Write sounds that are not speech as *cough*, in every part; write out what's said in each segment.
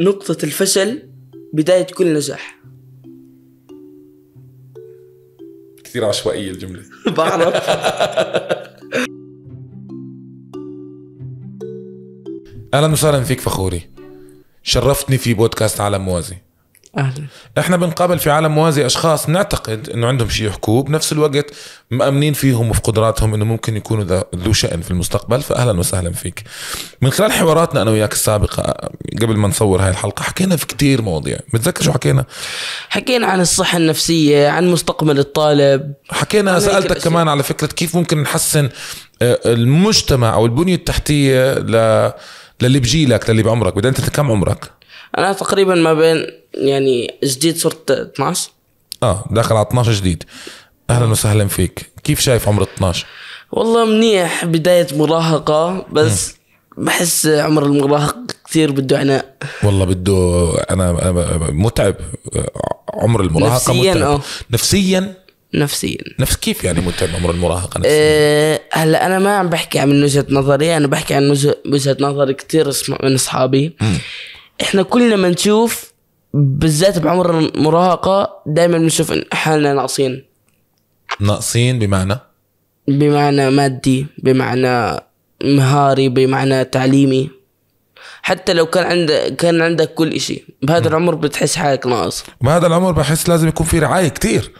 نقطة الفشل بداية كل نجاح كثير عشوائية الجملة *laughs* بعرف أهلا وسهلا فيك فخوري شرفتني في بودكاست عالم موازي اهلا احنا بنقابل في عالم موازي اشخاص نعتقد انه عندهم شيء يحكوه بنفس الوقت مامنين فيهم وفي قدراتهم انه ممكن يكونوا ذو شان في المستقبل فاهلا وسهلا فيك من خلال حواراتنا انا وياك السابقه قبل ما نصور هاي الحلقه حكينا في كثير مواضيع متذكر شو حكينا حكينا عن الصحه النفسيه عن مستقبل الطالب حكينا سالتك كمان على فكره كيف ممكن نحسن آه، المجتمع او البنيه التحتيه ل للي بجيلك للي بعمرك بدي انت كم عمرك انا تقريبا ما بين يعني جديد صرت 12 اه داخل على 12 جديد اهلا وسهلا فيك كيف شايف عمر 12 والله منيح بدايه مراهقه بس م. بحس عمر المراهق كثير بده عناء والله بده انا متعب عمر المراهقه نفسيا متعب. أو. آه. نفسيا نفسيا نفس كيف يعني متعب عمر المراهقه نفسيا أه هلا انا ما عم بحكي عن وجهه نظري انا بحكي عن وجهه نظر كثير من اصحابي احنا كلنا ما نشوف بالذات بعمر المراهقه دائما بنشوف حالنا ناقصين ناقصين بمعنى بمعنى مادي بمعنى مهاري بمعنى تعليمي حتى لو كان عندك كان عندك كل شيء بهذا م. العمر بتحس حالك ناقص بهذا العمر بحس لازم يكون في رعايه كتير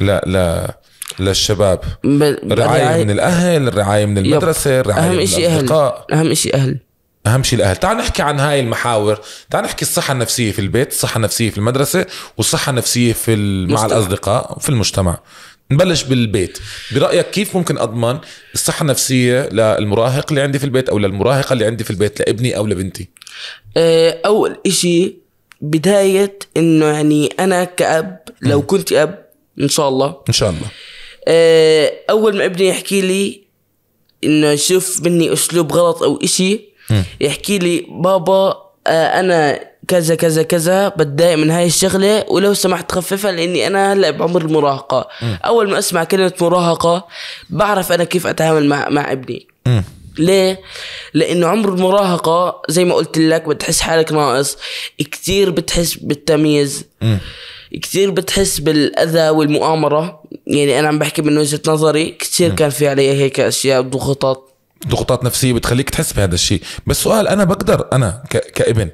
لا لا للشباب ب... رعاية, رعاية من الأهل رعاية من المدرسة رعاية أهم من الأصدقاء أهل. أهم شيء أهل اهم شيء الاهل تعال نحكي عن هاي المحاور تعال نحكي الصحه النفسيه في البيت الصحه النفسيه في المدرسه والصحه النفسيه في مع الاصدقاء في المجتمع نبلش بالبيت برايك كيف ممكن اضمن الصحه النفسيه للمراهق اللي عندي في البيت او للمراهقه اللي عندي في البيت لابني او لبنتي آه، اول إشي بدايه انه يعني انا كاب لو كنت اب ان شاء الله ان شاء الله آه، اول ما ابني يحكي لي انه يشوف مني اسلوب غلط او إشي يحكي لي بابا آه، انا كذا كذا كذا بتضايق من هاي الشغله ولو سمحت خففها لاني انا هلا بعمر المراهقه م. اول ما اسمع كلمه مراهقه بعرف انا كيف اتعامل مع مع ابني م. ليه؟ لأنه عمر المراهقة زي ما قلت لك بتحس حالك ناقص كثير بتحس بالتمييز كثير بتحس بالأذى والمؤامرة يعني أنا عم بحكي من وجهة نظري كثير كان في علي هيك أشياء وضغوطات ضغوطات نفسيه بتخليك تحس بهذا الشيء بس سؤال انا بقدر انا كابن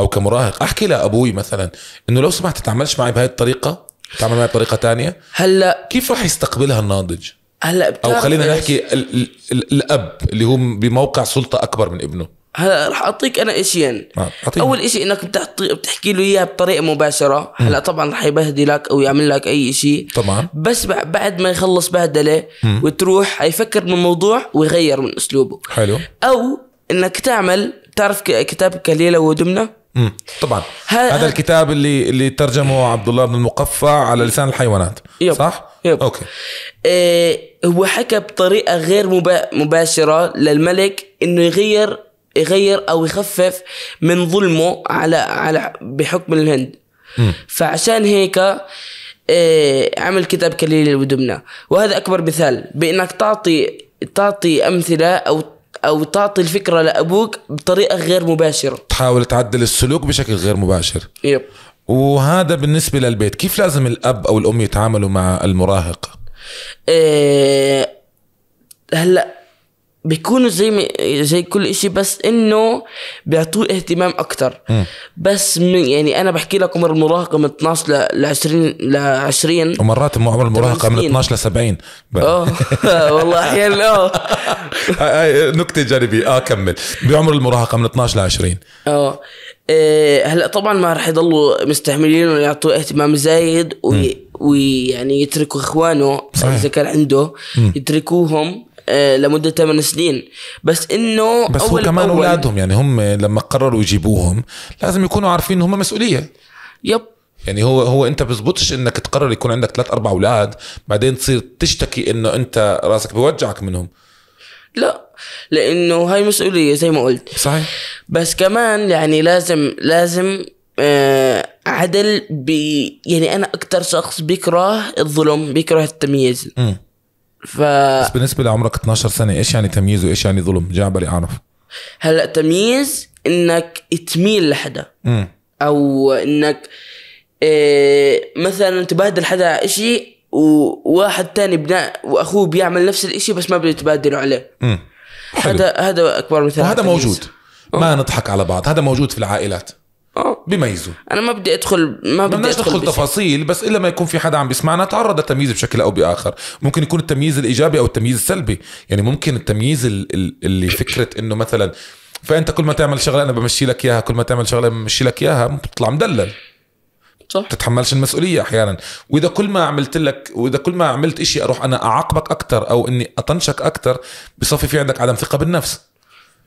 او كمراهق احكي لابوي مثلا انه لو سمحت تتعاملش معي بهذه الطريقه تعمل معي بطريقه تانية هلا كيف رح يستقبلها الناضج هلا او خلينا نحكي ال ال ال الاب اللي هو بموقع سلطه اكبر من ابنه راح اعطيك انا اشيين يعني. آه، أعطيني. اول شيء انك بتحطي بتحكي له اياها بطريقه مباشره هلا طبعا راح يبهدلك او يعمل لك اي شيء طبعا بس بعد ما يخلص بهدله وتروح حيفكر بالموضوع ويغير من اسلوبه حلو او انك تعمل تعرف كتاب كليله ودمنه مم. طبعا هذا هل... الكتاب اللي اللي ترجمه عبد الله بن المقفع على لسان الحيوانات يب. صح يب. اوكي إيه هو حكى بطريقه غير مباشره للملك انه يغير يغير او يخفف من ظلمه على على بحكم الهند فعشان هيك آه، عمل كتاب كليل ودمنة وهذا اكبر مثال بانك تعطي تعطي امثله او او تعطي الفكره لابوك بطريقه غير مباشره تحاول تعدل السلوك بشكل غير مباشر يب. وهذا بالنسبه للبيت كيف لازم الاب او الام يتعاملوا مع المراهق إيه هلا بيكونوا زي م... زي كل إشي بس انه بيعطوه اهتمام اكثر بس من يعني انا بحكي لك عمر المراهقه من 12 ل 20 ل 20 ومرات عمر المراهقه من 12 ل 70 اه *laughs* والله احيانا اه *laughs* نكته جانبيه اه كمل بعمر المراهقه من 12 ل 20 اه إيه، هلا طبعا ما رح يضلوا مستحملين ويعطوه اهتمام زايد وي... ويعني يتركوا اخوانه اذا كان عنده يتركوهم آه، لمده 8 سنين بس انه بس أول هو كمان اولادهم يعني هم لما قرروا يجيبوهم لازم يكونوا عارفين ان هم مسؤوليه يب يعني هو هو انت بزبطش انك تقرر يكون عندك ثلاث اربع اولاد بعدين تصير تشتكي انه انت راسك بيوجعك منهم لا لانه هاي مسؤوليه زي ما قلت صحيح بس كمان يعني لازم لازم آه عدل بي يعني انا اكثر شخص بيكره الظلم بيكره التمييز م. ف بس بالنسبه لعمرك 12 سنه ايش يعني تمييز وايش يعني ظلم جابري اعرف هلا تمييز انك تميل لحدا او انك إيه مثلا تبادل حدا شيء وواحد تاني ابناء واخوه بيعمل نفس الشيء بس ما بده يتبادلوا عليه هذا هذا اكبر مثال وهذا موجود ما نضحك على بعض هذا موجود في العائلات بميزه آه. بيميزوا انا ما بدي ادخل ما بدي ادخل أدخل تفاصيل بس الا ما يكون في حدا عم بيسمعنا تعرض لتمييز بشكل او باخر ممكن يكون التمييز الايجابي او التمييز السلبي يعني ممكن التمييز اللي *coughs* فكره انه مثلا فانت كل ما تعمل شغله انا بمشي لك اياها كل ما تعمل شغله بمشي لك اياها بتطلع مدلل صح تتحملش المسؤوليه احيانا واذا كل ما عملت لك واذا كل ما عملت إشي اروح انا اعاقبك اكثر او اني اطنشك اكثر بصفي في عندك عدم ثقه بالنفس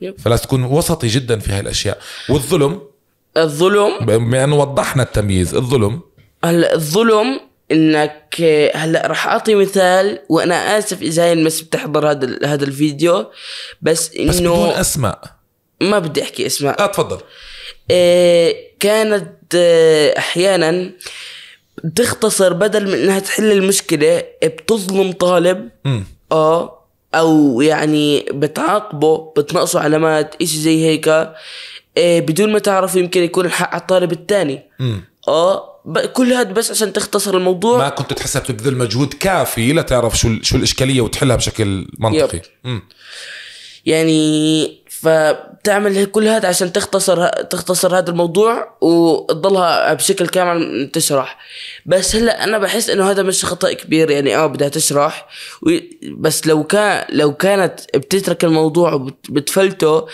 يب. فلازم تكون وسطي جدا في هاي الاشياء والظلم الظلم بما وضحنا التمييز الظلم هلا الظلم انك هلا رح اعطي مثال وانا اسف اذا هي المس بتحضر هذا هذا الفيديو بس انه بس بدون اسماء ما بدي احكي اسماء اه تفضل إيه كانت آه، احيانا بتختصر بدل من انها تحل المشكله بتظلم طالب اه او يعني بتعاقبه بتنقصه علامات اشي زي هيك إيه، بدون ما تعرف يمكن يكون الحق على الطالب الثاني اه كل هذا بس عشان تختصر الموضوع ما كنت تحسها بتبذل مجهود كافي لتعرف شو شو الاشكاليه وتحلها بشكل منطقي يعني فبتعمل كل هذا عشان تختصر تختصر هذا الموضوع وتضلها بشكل كامل تشرح بس هلا انا بحس انه هذا مش خطا كبير يعني اه بدها تشرح بس لو كان لو كانت بتترك الموضوع وبتفلته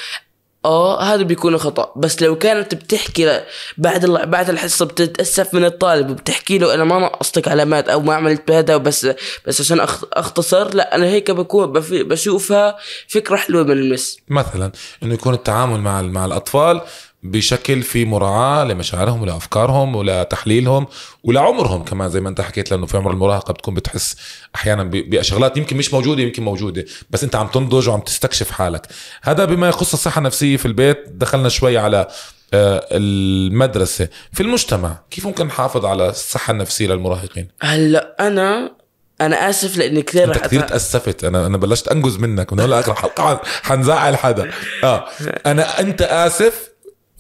اه هذا بيكون خطا بس لو كانت بتحكي بعد بعد الحصه بتتاسف من الطالب وبتحكي له انا ما نقصتك علامات او ما عملت بهذا وبس بس عشان اختصر لا انا هيك بكون بشوفها فكره حلوه من المس مثلا انه يكون التعامل مع مع الاطفال بشكل في مراعاة لمشاعرهم ولأفكارهم ولتحليلهم ولعمرهم كمان زي ما أنت حكيت لأنه في عمر المراهقة بتكون بتحس أحيانا بشغلات يمكن مش موجودة يمكن موجودة بس أنت عم تنضج وعم تستكشف حالك هذا بما يخص الصحة النفسية في البيت دخلنا شوي على آه، المدرسة في المجتمع كيف ممكن نحافظ على الصحة النفسية للمراهقين هلا أنا انا اسف لاني كثير انت كثير تاسفت انا انا بلشت انجز منك من هلا اخر حلقه حنزعل حدا اه انا انت اسف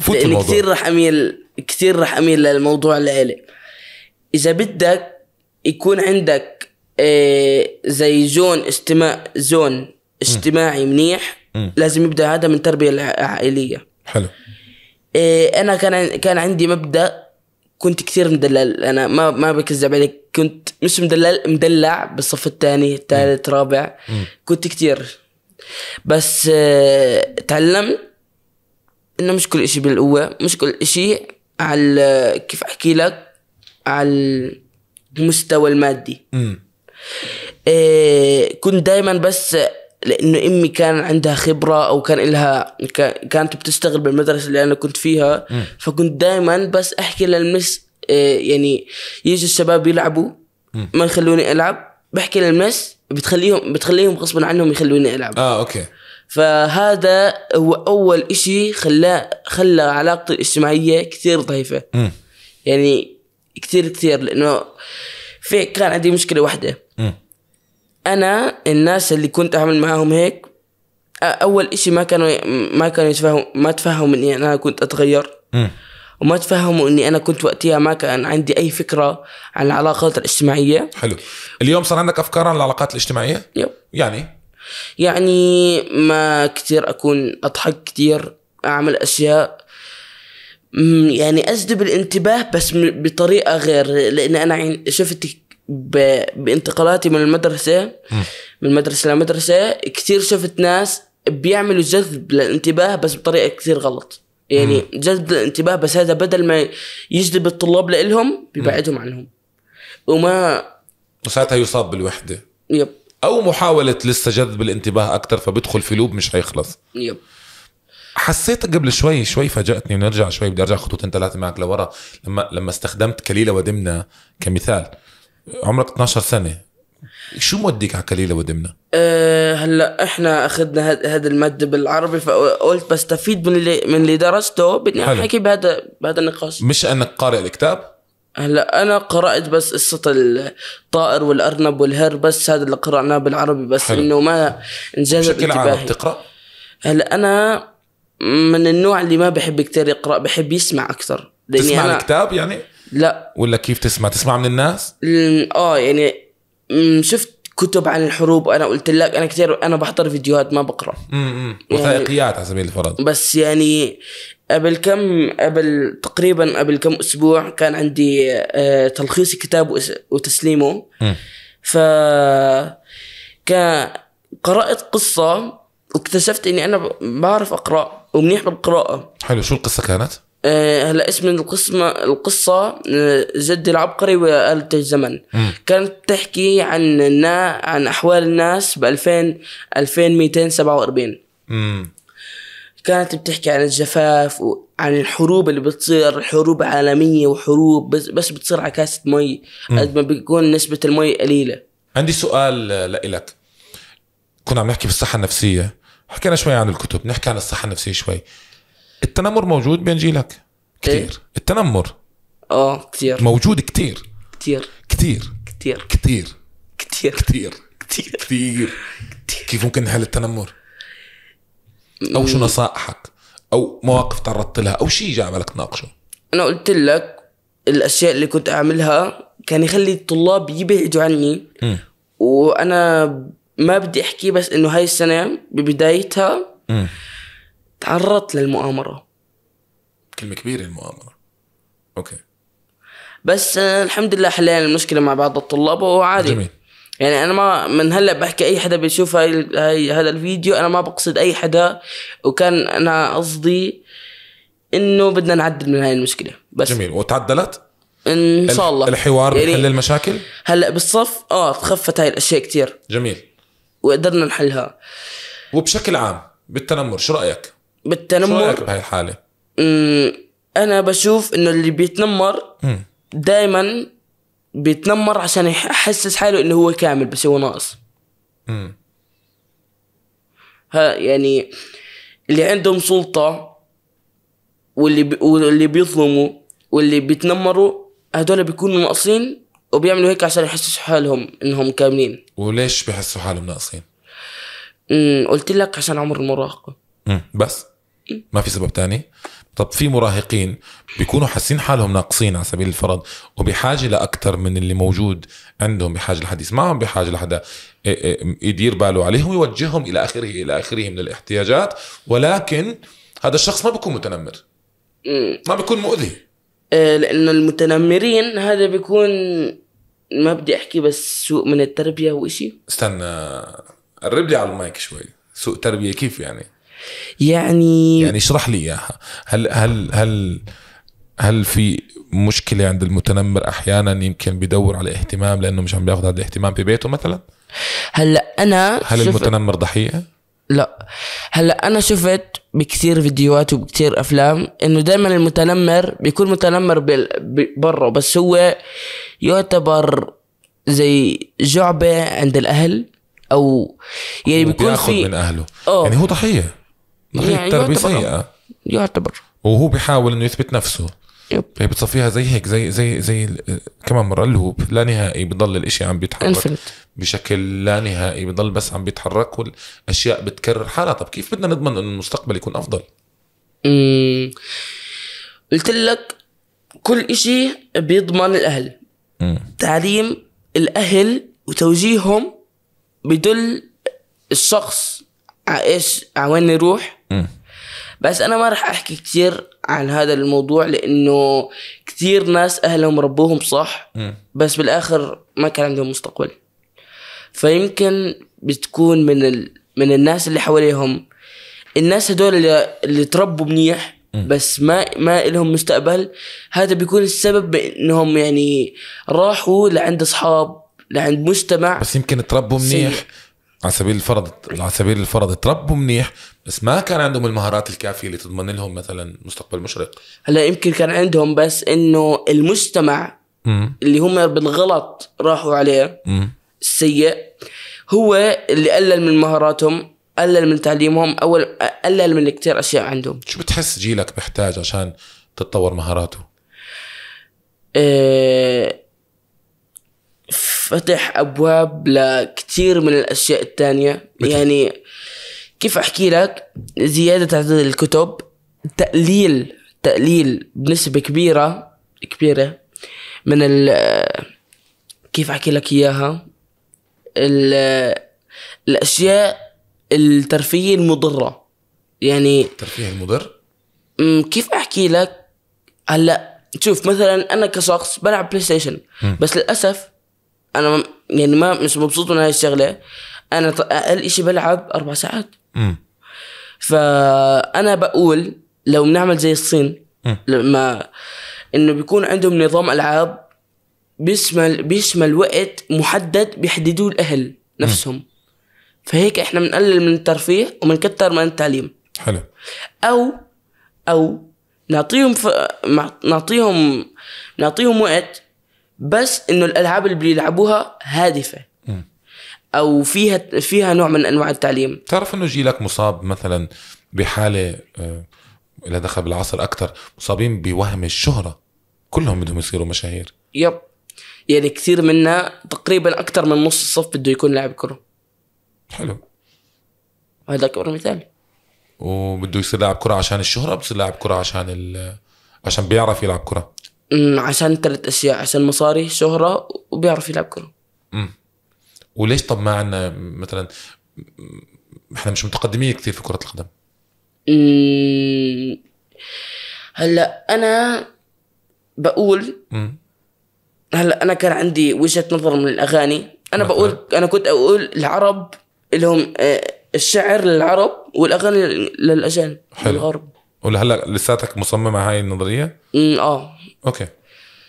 لان كثير راح اميل كثير راح اميل للموضوع العيله اذا بدك يكون عندك آه، زي زون استماع زون اجتماعي منيح لازم يبدا هذا من تربيه العائليه حلو آه، انا كان كان عندي مبدا كنت كثير مدلل انا ما ما بكذب عليك كنت مش مدلل مدلع بالصف الثاني الثالث رابع كنت كثير بس آه، تعلمت انه مش كل اشي بالقوة مش كل اشي على كيف احكي لك على المستوى المادي امم إيه كنت دائما بس لانه امي كان عندها خبره او كان لها كانت بتشتغل بالمدرسه اللي انا كنت فيها فكنت دائما بس احكي للمس إيه، يعني يجي الشباب يلعبوا ما يخلوني العب بحكي للمس بتخليهم بتخليهم غصبا عنهم يخلوني العب اه اوكي فهذا هو اول إشي خلاه خلى علاقتي الاجتماعيه كثير ضعيفه يعني كثير كثير لانه في كان عندي مشكله واحده انا الناس اللي كنت اعمل معاهم هيك اول إشي ما كانوا ما كانوا يتفاهموا ما تفهموا اني انا كنت اتغير وما تفهموا اني انا كنت وقتها ما كان عندي اي فكره عن العلاقات الاجتماعيه حلو اليوم صار عندك افكار عن العلاقات الاجتماعيه يب. يعني يعني ما كتير أكون أضحك كتير أعمل أشياء يعني أجذب الانتباه بس بطريقة غير لأن أنا شفت بانتقالاتي من المدرسة من مدرسة لمدرسة كتير شفت ناس بيعملوا جذب للانتباه بس بطريقة كتير غلط يعني جذب الانتباه بس هذا بدل ما يجذب الطلاب لإلهم بيبعدهم عنهم وما وساعتها يصاب بالوحدة يب او محاوله لسه جذب الانتباه اكثر فبدخل في لوب مش هيخلص يب حسيت قبل شوي شوي فاجأتني ونرجع شوي بدي ارجع خطوتين ثلاثه معك لورا لما لما استخدمت كليله ودمنه كمثال عمرك 12 سنه شو موديك على كليله ودمنه؟ أه هلا احنا اخذنا هذا المادة بالعربي فقلت بستفيد من اللي من اللي درسته بدي احكي بهذا بهذا النقاش مش انك قارئ الكتاب؟ هلا انا قرات بس قصه الطائر والارنب والهر بس هذا اللي قراناه بالعربي بس حلو. انه ما انجذب بشكل عام بتقرا؟ هلا انا من النوع اللي ما بحب كتير يقرا بحب يسمع اكثر تسمع أنا... الكتاب يعني؟ لا ولا كيف تسمع؟ تسمع من الناس؟ اه يعني شفت كتب عن الحروب انا قلت لك انا كثير انا بحضر فيديوهات ما بقرا امم وثائقيات يعني على سبيل الفرض بس يعني قبل كم قبل تقريبا قبل كم اسبوع كان عندي آه، تلخيص كتاب وتسليمه م. ف قرات قصه واكتشفت اني انا بعرف اقرا ومنيح بالقراءه حلو شو القصه كانت أه هلا اسم القسمة القصة جد آه، العبقري وآلة الزمن م. كانت تحكي عن عن أحوال الناس ب 2000 2247 كانت بتحكي عن الجفاف وعن الحروب اللي بتصير حروب عالمية وحروب بس, بس بتصير على كاسة مي قد ما بيكون نسبة المي قليلة عندي سؤال لإلك كنا عم نحكي بالصحة النفسية حكينا شوي عن الكتب نحكي عن الصحة النفسية شوي التنمر موجود بين جيلك كثير إيه؟ التنمر اه كثير موجود كثير كثير كثير كثير كثير كثير كثير كثير كيف ممكن هل التنمر او شو نصائحك او مواقف تعرضت لها او شيء جاي بالك تناقشه انا قلت لك الاشياء اللي كنت اعملها كان يخلي الطلاب يبعدوا عني م. وانا ما بدي احكي بس انه هاي السنه ببدايتها تعرضت للمؤامره كلمه كبيره المؤامره اوكي بس آه، الحمد لله حلينا المشكله مع بعض الطلاب وعادي جميل يعني انا ما من هلا بحكي اي حدا بيشوف هاي, هاي هذا الفيديو انا ما بقصد اي حدا وكان انا قصدي انه بدنا نعدل من هاي المشكله بس جميل وتعدلت ان شاء الله الحوار يعني بحل المشاكل هلا بالصف اه تخفت هاي الاشياء كتير جميل وقدرنا نحلها وبشكل عام بالتنمر شو رايك بالتنمر شو رايك بهاي الحاله انا بشوف انه اللي بيتنمر دائما بيتنمر عشان يحسس حاله انه هو كامل بس هو ناقص امم ها يعني اللي عندهم سلطة واللي بي واللي بيظلموا واللي بيتنمروا هذول بيكونوا ناقصين وبيعملوا هيك عشان يحسسوا حالهم انهم كاملين وليش بحسوا حالهم ناقصين؟ قلت لك عشان عمر المراهقة بس؟ ما في سبب تاني؟ طب في مراهقين بيكونوا حاسين حالهم ناقصين على سبيل الفرض وبحاجه لاكثر من اللي موجود عندهم بحاجه لحديث معهم بحاجه لحدا إيه، إيه، يدير باله عليهم ويوجههم الى اخره الى اخره من الاحتياجات ولكن هذا الشخص ما بيكون متنمر ما بيكون مؤذي إيه، لانه المتنمرين هذا بيكون ما بدي احكي بس سوء من التربيه وإشي استنى قرب لي على المايك شوي سوء تربيه كيف يعني يعني يعني اشرح لي اياها هل هل هل هل في مشكله عند المتنمر احيانا يمكن بيدور على اهتمام لانه مش عم بياخذ هذا الاهتمام في بيته مثلا هلا انا هل المتنمر ضحيه لا هلا انا شفت بكثير فيديوهات وبكثير افلام انه دائما المتنمر بيكون متنمر برا بس هو يعتبر زي جعبه عند الاهل او يعني بيكون في من اهله أوه. يعني هو ضحيه يعني التربيه سيئه يعتبر وهو بيحاول انه يثبت نفسه يب. هي بتصفيها زي هيك زي زي زي كمان مره اللوب لا نهائي بضل الاشي عم بيتحرك انفلت. بشكل لا نهائي بضل بس عم بيتحرك والاشياء بتكرر حالها طب كيف بدنا نضمن انه المستقبل يكون افضل؟ قلت لك كل إشي بيضمن الاهل مم. تعليم الاهل وتوجيههم بدل الشخص على ايش على وين يروح بس انا ما راح احكي كثير عن هذا الموضوع لانه كثير ناس اهلهم ربوهم صح بس بالاخر ما كان عندهم مستقبل فيمكن بتكون من ال... من الناس اللي حواليهم الناس هدول اللي, اللي تربوا منيح بس ما ما لهم مستقبل هذا بيكون السبب بانهم يعني راحوا لعند اصحاب لعند مجتمع بس يمكن تربوا منيح على سبيل الفرض على سبيل الفرض تربوا منيح بس ما كان عندهم المهارات الكافيه اللي تضمن لهم مثلا مستقبل مشرق هلا يمكن كان عندهم بس انه المجتمع مم. اللي هم بالغلط راحوا عليه مم. السيء هو اللي قلل من مهاراتهم قلل من تعليمهم اول قلل من كثير اشياء عندهم شو بتحس جيلك بيحتاج عشان تتطور مهاراته؟ إيه فتح ابواب لكثير من الاشياء الثانيه يعني كيف احكي لك زياده عدد الكتب تقليل تقليل بنسبه كبيره كبيره من ال كيف احكي لك اياها الاشياء الترفيه المضره يعني الترفيه المضر أمم، كيف احكي لك هلا شوف مثلا انا كشخص بلعب بلاي ستيشن بس للاسف انا يعني ما مش مبسوط من هاي الشغله انا اقل شيء بلعب اربع ساعات م. فانا بقول لو بنعمل زي الصين لما انه بيكون عندهم نظام العاب بيشمل بيشمل وقت محدد بيحددوه الاهل نفسهم فهيك احنا بنقلل من الترفيه وبنكتر من التعليم حلو او او نعطيهم ف... نعطيهم نعطيهم وقت بس انه الالعاب اللي بيلعبوها هادفه او فيها فيها نوع من انواع التعليم تعرف انه جيلك مصاب مثلا بحاله آه، لها دخل بالعصر اكثر مصابين بوهم الشهره كلهم بدهم يصيروا مشاهير يب يعني كثير منا تقريبا اكثر من نص الصف بده يكون لاعب كره حلو هذا اكبر مثال وبده يصير لاعب كره عشان الشهره بصير لاعب كره عشان ال... عشان بيعرف يلعب كره عشان ثلاث اشياء عشان مصاري شهره وبيعرف يلعب كره امم وليش طب ما عندنا مثلا احنا مش متقدمين كثير في كره القدم هلا انا بقول مم. هلا انا كان عندي وجهه نظر من الاغاني انا مثلا. بقول انا كنت اقول العرب لهم آه، الشعر للعرب والاغاني للاجانب للغرب ولهلا هلا لساتك مصممه هاي النظريه؟ امم اه اوكي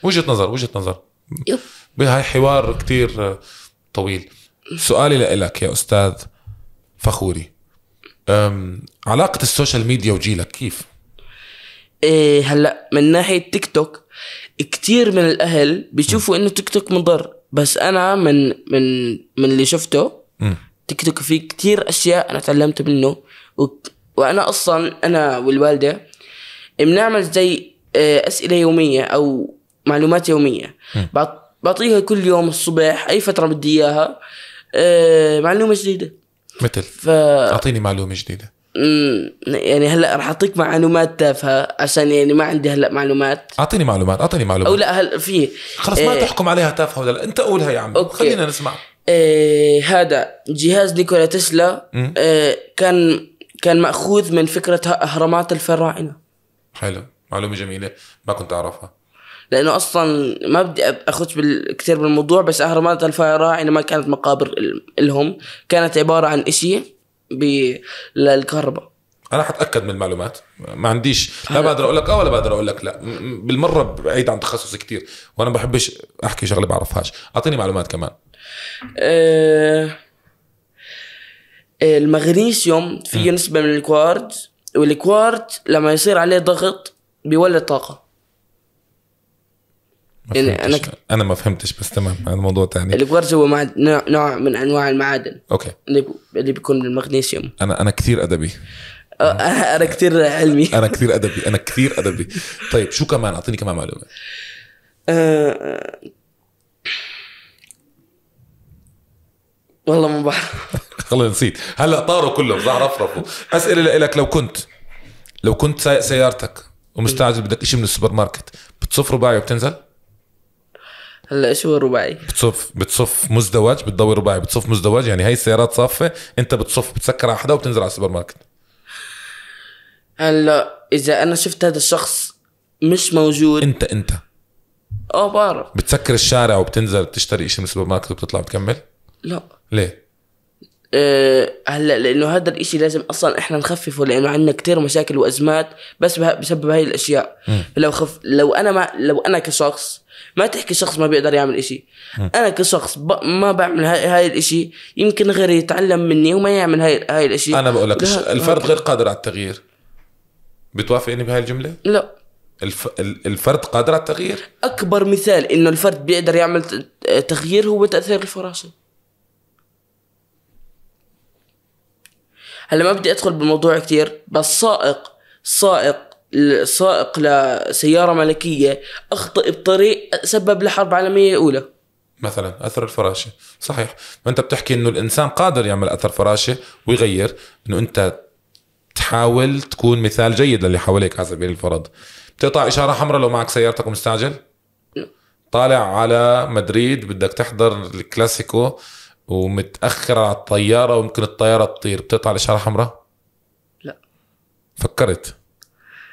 وجهه نظر وجهه نظر بهاي حوار كتير طويل سؤالي لك يا استاذ فخوري علاقه السوشيال ميديا وجيلك كيف إيه هلا من ناحيه تيك توك كتير من الاهل بيشوفوا انه تيك توك مضر بس انا من من من اللي شفته م. تيك توك فيه كتير اشياء انا تعلمت منه وانا اصلا انا والوالده بنعمل زي آه، اسئله يوميه او معلومات يوميه بعطيها كل يوم الصبح اي فتره بدي اياها آه، معلومه جديده مثل ف... اعطيني معلومه جديده يعني هلا رح اعطيك معلومات تافهه عشان يعني ما عندي هلا معلومات اعطيني معلومات اعطيني معلومات او لا هلا في خلص ما إيه تحكم عليها تافهه ولا لا انت قولها يا عم أوكي. خلينا نسمع إيه هذا جهاز نيكولا تسلا إيه كان كان ماخوذ من فكره اهرامات الفراعنه حلو معلومه جميله ما كنت اعرفها لانه اصلا ما بدي اخش كثير بالموضوع بس اهرامات الفراعنه يعني ما كانت مقابر لهم كانت عباره عن إشي للكهرباء انا حتاكد من المعلومات ما عنديش لا بقدر اقول لك اه ولا بقدر اقول لك لا بالمره بعيد عن تخصصي كثير وانا ما بحبش احكي شغله بعرفهاش اعطيني معلومات كمان أه... آه، المغنيسيوم فيه نسبه من الكوارتز والكوارتز لما يصير عليه ضغط بيولد طاقه يعني انا ك... انا ما فهمتش بس تمام هذا موضوع ثاني الكوارتز هو معد... نوع من انواع المعادن اوكي اللي, ب... اللي بيكون من المغنيسيوم انا انا كثير ادبي أنا... أه، *laughs* انا كثير علمي انا كثير ادبي انا كثير ادبي طيب شو كمان اعطيني كمان معلومه أه... والله ما بعرف *laughs* خلص نسيت هلا طاروا كلهم زعرفرفوا اسئله لك لو كنت لو كنت سيارتك ومستعجل بدك شيء من السوبر ماركت بتصف رباعي وبتنزل هلا شو رباعي بتصف بتصف مزدوج بتضوي رباعي بتصف مزدوج يعني هاي السيارات صافه انت بتصف بتسكر على حدا وبتنزل على السوبر ماركت هلا اذا انا شفت هذا الشخص مش موجود انت انت اه بعرف بتسكر الشارع وبتنزل بتشتري شيء من السوبر ماركت وبتطلع بتكمل لا ليه آه، هلا لانه هذا الاشي لازم اصلا احنا نخففه لانه عندنا كتير مشاكل وازمات بس بسبب هاي الاشياء لو خف لو انا ما لو انا كشخص ما تحكي شخص ما بيقدر يعمل اشي انا كشخص ما بعمل هاي, هاي الاشي يمكن غيري يتعلم مني وما يعمل هاي هاي الاشي انا بقول لك الفرد غير قادر على التغيير بتوافقني بهاي الجمله لا الف... الفرد قادر على التغيير اكبر مثال انه الفرد بيقدر يعمل تغيير هو تاثير الفراشة هلا ما بدي ادخل بالموضوع كثير بس سائق سائق سائق لسياره ملكيه اخطئ بطريق سبب لحرب عالميه اولى مثلا اثر الفراشه صحيح ما انت بتحكي انه الانسان قادر يعمل اثر فراشه ويغير انه انت تحاول تكون مثال جيد للي حواليك على سبيل الفرض بتقطع اشاره حمراء لو معك سيارتك ومستعجل نعم. طالع على مدريد بدك تحضر الكلاسيكو ومتاخره على الطياره وممكن الطياره تطير بتقطع الاشاره حمراء؟ لا فكرت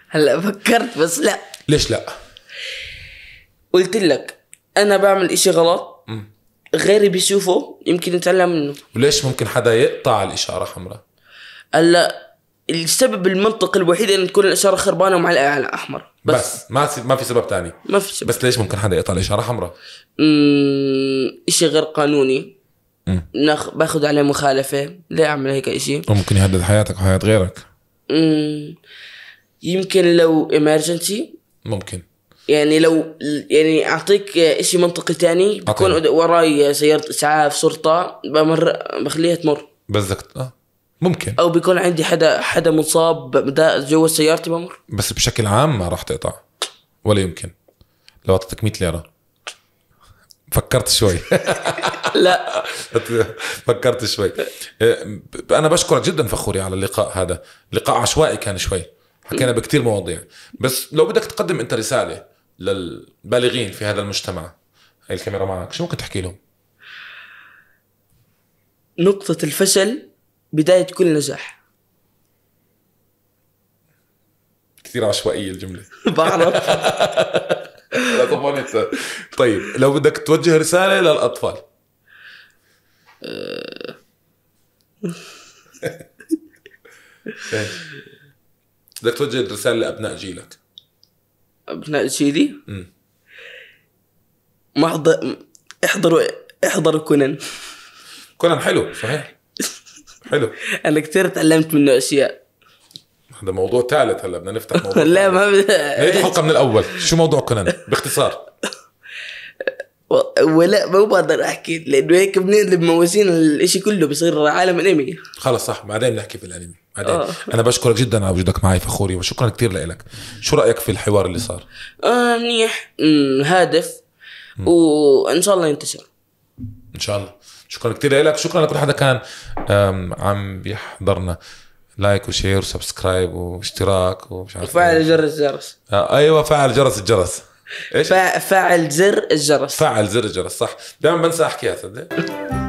هلا فكرت بس لا ليش لا؟ قلت لك انا بعمل اشي غلط غيري بيشوفه يمكن يتعلم منه وليش ممكن حدا يقطع الاشاره حمراء؟ هلا السبب المنطقي الوحيد ان تكون الاشاره خربانه ومعلقه على احمر بس, بس ما ما في سبب تاني ما في سبب بس ليش ممكن حدا يقطع الاشاره حمراء؟ اممم شيء غير قانوني نخ... باخذ عليه مخالفه ليه اعمل هيك شيء وممكن يهدد حياتك وحياه غيرك مم. يمكن لو امرجنسي ممكن يعني لو يعني اعطيك شيء منطقي تاني بكون أطلع. وراي سياره اسعاف شرطه بمر بخليها تمر بالضبط اه ممكن او بيكون عندي حدا حدا مصاب جوا سيارتي بمر بس بشكل عام ما راح تقطع ولا يمكن لو اعطيتك 100 ليره فكرت شوي *laughs* لا فكرت شوي أه، انا بشكرك جدا فخوري على اللقاء هذا لقاء عشوائي كان شوي حكينا بكثير مواضيع بس لو بدك تقدم انت رساله للبالغين في هذا المجتمع هي الكاميرا معك شو ممكن تحكي لهم نقطة الفشل بداية كل نجاح كثير عشوائية الجملة *laughs* بعرف *laughs* لا طبعا انت طيب لو بدك توجه رساله للاطفال *laughs* بدك توجه رساله لابناء جيلك ابناء جيلي؟ ما احضروا احضروا كونان كونان حلو صحيح حلو *laughs* انا كثير تعلمت منه اشياء هذا موضوع ثالث هلا بدنا نفتح موضوع *laughs* لا ما بدنا نعيد الحلقه من الاول شو موضوع كونان باختصار *laughs* ولا ما بقدر احكي لانه هيك بنقلب موازين الاشي كله بصير عالم انمي خلص صح بعدين بنحكي الانمي بعدين آه. انا بشكرك جدا على وجودك معي فخوري وشكرا كثير لك شو رايك في الحوار اللي صار اه منيح هادف وان شاء الله ينتشر ان شاء الله شكرا كثير لك شكرا لكل حدا كان عم بيحضرنا لايك وشير وسبسكرايب واشتراك ومش عارف وفعل زر الجرس آه، ايوه فعل جرس الجرس ايش؟ فعل زر الجرس فعل زر الجرس صح دائما بنسى احكيها تصدق